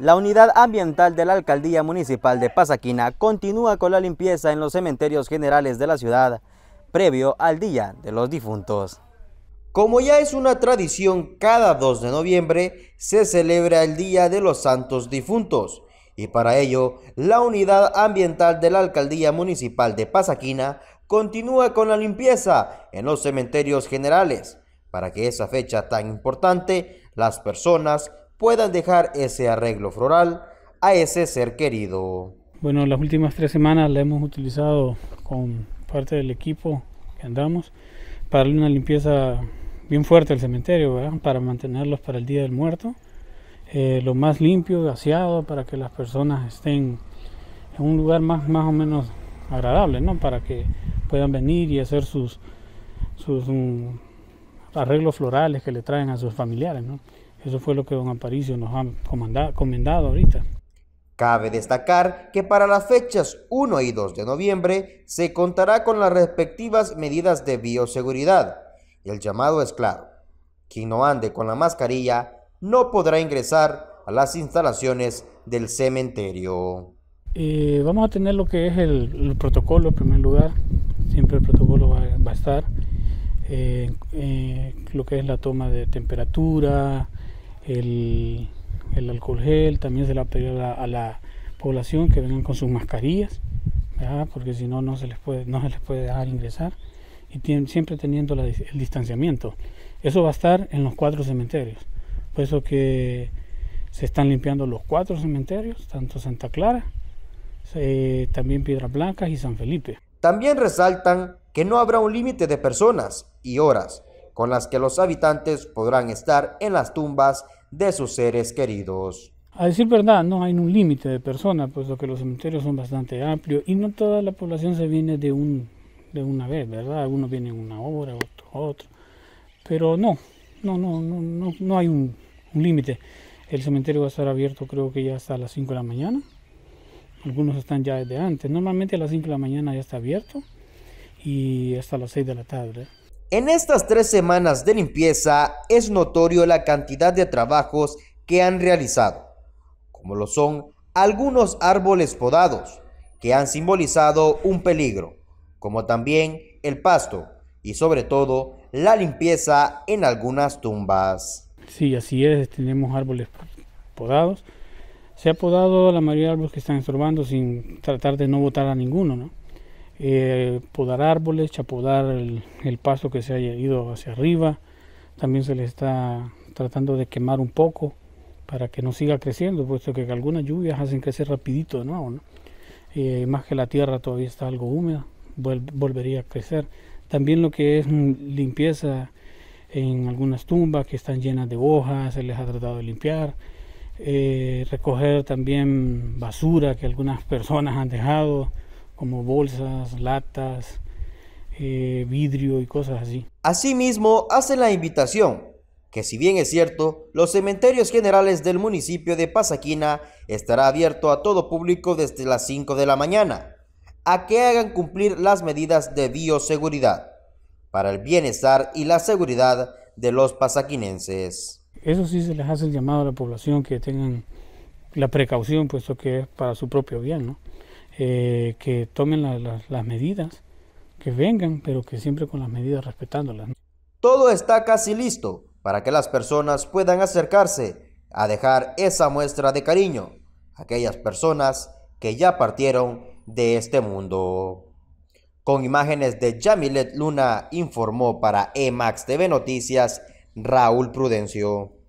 La unidad ambiental de la Alcaldía Municipal de Pasaquina continúa con la limpieza en los cementerios generales de la ciudad, previo al Día de los Difuntos. Como ya es una tradición, cada 2 de noviembre se celebra el Día de los Santos Difuntos y para ello la unidad ambiental de la Alcaldía Municipal de Pasaquina continúa con la limpieza en los cementerios generales para que esa fecha tan importante las personas puedan dejar ese arreglo floral a ese ser querido. Bueno, las últimas tres semanas la hemos utilizado con parte del equipo que andamos para darle una limpieza bien fuerte al cementerio, para mantenerlos para el Día del Muerto, eh, lo más limpio, gaseado, para que las personas estén en un lugar más, más o menos agradable, para que puedan venir y hacer sus, sus mm, arreglos florales que le traen a sus familiares. ¿no? Eso fue lo que don Aparicio nos ha comandado, comendado ahorita. Cabe destacar que para las fechas 1 y 2 de noviembre se contará con las respectivas medidas de bioseguridad. El llamado es claro. Quien no ande con la mascarilla no podrá ingresar a las instalaciones del cementerio. Eh, vamos a tener lo que es el, protocolo en primer lugar. Siempre el protocolo va, a estar. Eh, eh, lo que es la toma de temperatura, el, el alcohol gel, también se le va a a la, población que vengan con sus mascarillas, porque si no, no se les puede, no se les puede dejar ingresar y tienen, siempre teniendo el distanciamiento. Eso va a estar en los cuatro cementerios, por eso que se están limpiando los cuatro cementerios, tanto Santa Clara, también Piedras Blancas y San Felipe. También resaltan que no habrá un límite de personas y horas con las que los habitantes podrán estar en las tumbas de sus seres queridos. A decir verdad, no hay un límite de personas, puesto que los cementerios son bastante amplios y no toda la población se viene de, un, de una vez, ¿verdad? Algunos vienen una hora, otro, otro. Pero no, no, no, no, no, hay un, un límite. El cementerio va a estar abierto creo que ya hasta las 5 de la mañana. Algunos están ya desde antes. Normalmente a las 5 de la mañana ya está abierto y hasta las 6 de la tarde. En estas tres semanas de limpieza es notorio la cantidad de trabajos que han realizado, como lo son algunos árboles podados, que han simbolizado un peligro, como también el pasto y sobre todo la limpieza en algunas tumbas. Sí, así es, tenemos árboles podados. Se ha podado la mayoría de árboles que están estorbando sin tratar de no botar a ninguno, ¿no? Eh, podar árboles, chapodar el, paso que se haya ido hacia arriba. También se le está tratando de quemar un poco para que no siga creciendo, puesto que algunas lluvias hacen crecer rapidito de nuevo. ¿no? Eh, más que la tierra todavía está algo húmeda, volvería a crecer. También lo que es limpieza en algunas tumbas que están llenas de hojas, se les ha tratado de limpiar. Eh, recoger también basura que algunas personas han dejado como bolsas, latas, eh, vidrio y cosas así. Asimismo, hace la invitación que si bien es cierto, los cementerios generales del municipio de Pasaquina estará abierto a todo público desde las 5 de la mañana, a que hagan cumplir las medidas de bioseguridad para el bienestar y la seguridad de los pasaquinenses. Eso sí se les hace el llamado a la población que tengan la precaución, puesto que es para su propio bien, ¿no? Eh, que tomen las medidas, que vengan, pero que siempre con las medidas respetándolas. Todo está casi listo para que las personas puedan acercarse a dejar esa muestra de cariño a aquellas personas que ya partieron de este mundo. Con imágenes de Jamilet Luna informó para EMAX TV Noticias Raúl Prudencio.